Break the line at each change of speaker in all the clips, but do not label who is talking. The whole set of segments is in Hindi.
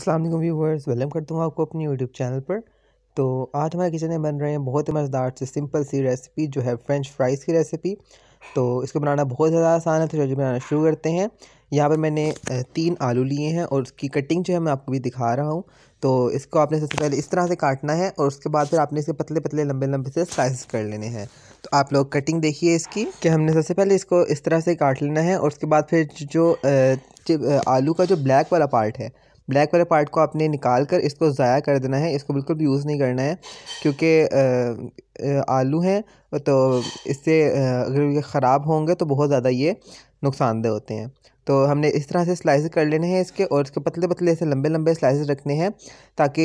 असलम व्यूवर्स वेलकम करता हूँ आपको अपने यूट्यूब चैनल पर तो आज हमारे किचन में बन रहे हैं बहुत ही मज़ेदार से सिंपल सी रेसिपी जो है फ्रेंच फ्राइज़ की रेसिपी तो इसको बनाना बहुत ज़्यादा आसान है तो जल्दी बनाना शुरू करते हैं यहाँ पर मैंने तीन आलू लिए हैं और उसकी कटिंग जो है मैं आपको भी दिखा रहा हूँ तो इसको आपने सबसे पहले इस तरह से काटना है और उसके बाद फिर आपने इसके पतले पतले लंबे लंबे से स्लाइस कर लेने हैं तो आप लोग कटिंग देखिए इसकी कि हमने सबसे पहले इसको इस तरह से काट लेना है और उसके बाद फिर जो आलू का जो ब्लैक वाला पार्ट है ब्लैक वाले पार्ट को आपने निकाल कर इसको ज़ाया कर देना है इसको बिल्कुल भी यूज़ नहीं करना है क्योंकि आलू हैं तो इससे अगर ये ख़राब होंगे तो बहुत ज़्यादा ये नुकसानदेह होते हैं तो हमने इस तरह से स्लाइस कर लेने हैं इसके और इसके पतले पतले ऐसे लंबे लंबे स्लाइसेस रखने हैं ताकि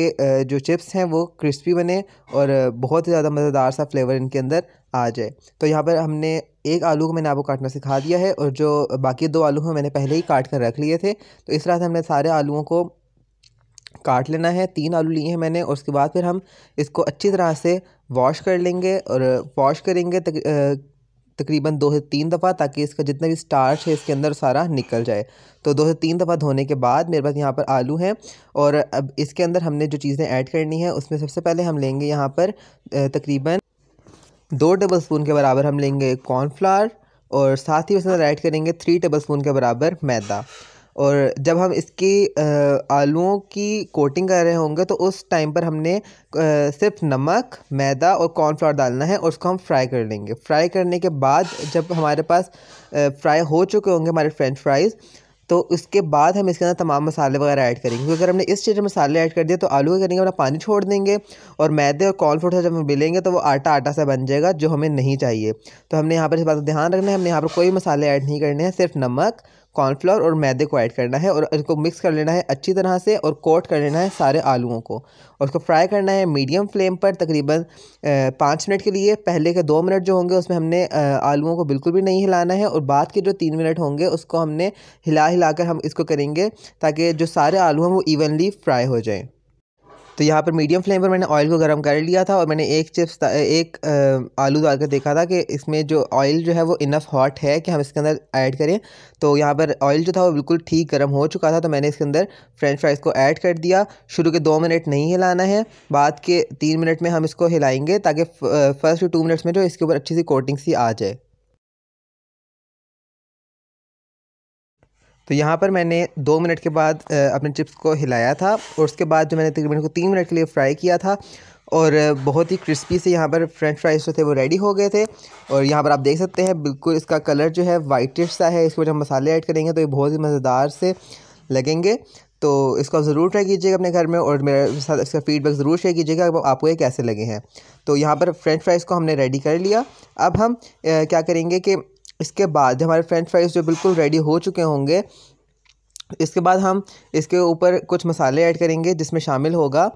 जो चिप्स हैं वो क्रिस्पी बने और बहुत ही ज़्यादा मज़ेदार सा फ्लेवर इनके अंदर आ जाए तो यहाँ पर हमने एक आलू को मैंने आपको काटना सिखा दिया है और जो बाकी दो आलू हैं मैंने पहले ही काट कर रख लिए थे तो इस तरह से हमने सारे आलूओं को काट लेना है तीन आलू लिए हैं मैंने और उसके बाद फिर हम इसको अच्छी तरह से वॉश कर लेंगे और वॉश करेंगे तक, तकरीबन दो से तीन दफ़ा ताकि इसका जितना भी स्टार्च है इसके अंदर सारा निकल जाए तो दो से तीन दफ़ा धोने के बाद मेरे पास यहाँ पर आलू हैं और अब इसके अंदर हमने जो चीज़ें ऐड करनी है उसमें सबसे पहले हम लेंगे यहाँ पर तकरीबन दो टेबल स्पून के बराबर हम लेंगे कॉर्नफ्लावर और साथ ही उसमें ऐड करेंगे थ्री टेबल स्पून के बराबर मैदा और जब हम इसकी आलूओं की कोटिंग कर रहे होंगे तो उस टाइम पर हमने सिर्फ नमक मैदा और कॉर्नफ्लावर डालना है और उसको हम फ्राई कर लेंगे फ्राई करने के बाद जब हमारे पास फ्राई हो चुके होंगे हमारे फ्रेंच फ्राइज़ तो उसके बाद हम इसके अंदर तमाम मसाले वगैरह ऐड करेंगे क्योंकि अगर हमने इस चीज़ में मसाले ऐड कर दिए तो आलू करेंगे अपना पानी छोड़ देंगे और मैदे और कॉर्नफ्लोर से जब हम मिलेंगे तो वो आटा आटा सा बन जाएगा जो हमें नहीं चाहिए तो हमने यहाँ पर इस बात का ध्यान रखना है हमने यहाँ पर कोई मसाले ऐड नहीं करने हैं सिर्फ नमक कॉर्नफ्लावर और मैदे को ऐड करना है और इनको मिक्स कर लेना है अच्छी तरह से और कोट कर लेना है सारे आलूओं को और उसको फ्राई करना है मीडियम फ्लेम पर तकरीबन पाँच मिनट के लिए पहले के दो मिनट जो होंगे उसमें हमने आलूओं को बिल्कुल भी नहीं हिलाना है और बाद के जो तीन मिनट होंगे उसको हमने हिला हिला कर हम इसको करेंगे ताकि जो सारे आलू हैं वो इवनली फ्राई हो जाएँ तो यहाँ पर मीडियम फ्लेम पर मैंने ऑयल को गर्म कर लिया था और मैंने एक चिप्स एक आलू डाल कर देखा था कि इसमें जो ऑयल जो है वो इनफ हॉट है कि हम इसके अंदर ऐड करें तो यहाँ पर ऑयल जो था वो बिल्कुल ठीक गर्म हो चुका था तो मैंने इसके अंदर फ्रेंच फ्राइज़ को ऐड कर दिया शुरू के दो मिनट नहीं हिलाना है बाद के तीन मिनट में हम इसको हिलाएंगे ताकि फर्स्ट टू मिनट्स में जो इसके ऊपर अच्छी सी कोटिंग सी आ जाए तो यहाँ पर मैंने दो मिनट के बाद अपने चिप्स को हिलाया था और उसके बाद जो मैंने तकरीबन को तीन मिनट के लिए फ्राई किया था और बहुत ही क्रिस्पी से यहाँ पर फ्रेंच फ्राइज जो थे वो रेडी हो गए थे और यहाँ पर आप देख सकते हैं बिल्कुल इसका कलर जो है वाइटिश सा है इसको हम मसाले ऐड करेंगे तो ये बहुत ही मज़ेदार से लगेंगे तो इसको ज़रूर ट्राई कीजिएगा अपने घर में और मेरे साथ इसका फीडबैक ज़रूर शेयर कीजिएगा आपको ये कैसे लगे हैं तो यहाँ पर फ्रेंच फ्राइज़ को हमने रेडी कर लिया अब हम क्या करेंगे कि इसके बाद हमारे फ्रेंच फ्राइज़ जो बिल्कुल रेडी हो चुके होंगे इसके बाद हम इसके ऊपर कुछ मसाले ऐड करेंगे जिसमें शामिल होगा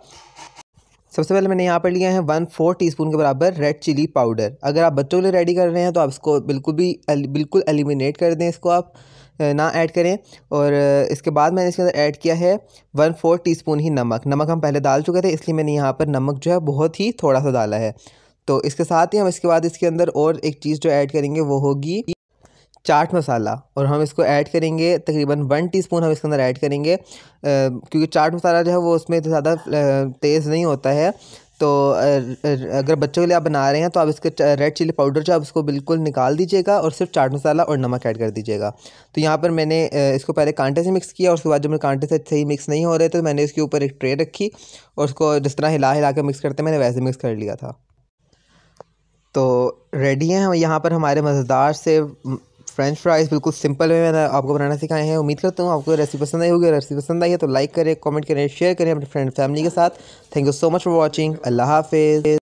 सबसे पहले मैंने यहाँ पर लिया है वन फोर टीस्पून के बराबर रेड चिली पाउडर अगर आप बच्चों के लिए रेडी कर रहे हैं तो आप इसको बिल्कुल भी बिल्कुल एलिमिनेट कर दें इसको आप ना ऐड करें और इसके बाद मैंने इसके अंदर ऐड किया है वन फोर टीस्पून ही नमक नमक हम पहले डाल चुके थे इसलिए मैंने यहाँ पर नमक जो है बहुत ही थोड़ा सा डाला है तो इसके साथ ही हम इसके बाद इसके अंदर और एक चीज़ जो ऐड करेंगे वो होगी चाट मसाला और हम इसको ऐड करेंगे तकरीबन वन टीस्पून हम इसके अंदर ऐड करेंगे आ, क्योंकि चाट मसाला जो है वो उसमें ज़्यादा तेज़ नहीं होता है तो अगर बच्चों के लिए आप बना रहे हैं तो आप इसके रेड चिली पाउडर जो आप उसको बिल्कुल निकाल दीजिएगा और सिर्फ चाट मसाला और नमक ऐड कर दीजिएगा तो यहाँ पर मैंने इसको पहले कांटे से मिक्स किया और उसके बाद जब मेरे कांटे से सही मिक्स नहीं हो रहे थे तो मैंने इसके ऊपर एक ट्रे रखी और उसको जिस तरह हिला हिला कर मिक्स करते मैंने वैसे मिक्स कर लिया था तो रेडी हैं यहाँ पर हमारे मज़ेदार से फ्रेंच फ्राइज़ बिल्कुल सिंपल में मैंने आपको बनाना सिखाए हैं उम्मीद करता हूँ आपको रेसिपी पसंद आई होगी अगर रेसिपी पसंद आई है तो लाइक करें कमेंट करें शेयर करें अपने फ्रेंड फैमिली के साथ thank you so much for watching अल्लाह हाफिज़